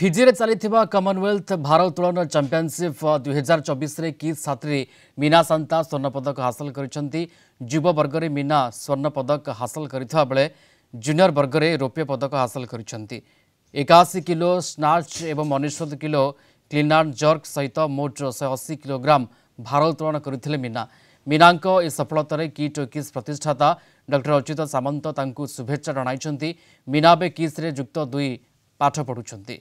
ଫିଜିରେ ଚାଲିଥିବା Commonwealth ଭାରୋତ୍ତୋଳନ championship ଦୁଇହଜାର ଚବିଶରେ କିତ୍ ଛାତ୍ରୀ ମୀନା ସାନ୍ତା ସ୍ୱର୍ଣ୍ଣପଦକ ହାସଲ କରିଛନ୍ତି ଯୁବବର୍ଗରେ ମୀନା ସ୍ୱର୍ଣ୍ଣପଦକ ହାସଲ କରିଥିବା ବେଳେ ଜୁନିୟର ବର୍ଗରେ ରୌପ୍ୟ ପଦକ ହାସଲ କରିଛନ୍ତି ଏକାଅଶୀ କିଲୋ ସ୍ନାଚ୍ ଏବଂ ଅନେଶ୍ୱତ କିଲୋ କ୍ଲିନ୍ ଆଣ୍ଡ ଜର୍କ ସହିତ ମୋଟ ଶହେ ଅଶୀ କିଲୋଗ୍ରାମ ଭାରୋତ୍ତୋଳନ କରିଥିଲେ ମୀନା ମୀନାଙ୍କ ଏ ସଫଳତାରେ କିଟ୍ ଓ କିସ୍ ପ୍ରତିଷ୍ଠାତା ଡକ୍ଟର ଅଚ୍ୟୁତ ସାମନ୍ତ ତାଙ୍କୁ ଶୁଭେଚ୍ଛା ଜଣାଇଛନ୍ତି ମୀନା ଏବେ କିସ୍ରେ ଯୁକ୍ତ ଦୁଇ ପାଠ ପଢ଼ୁଛନ୍ତି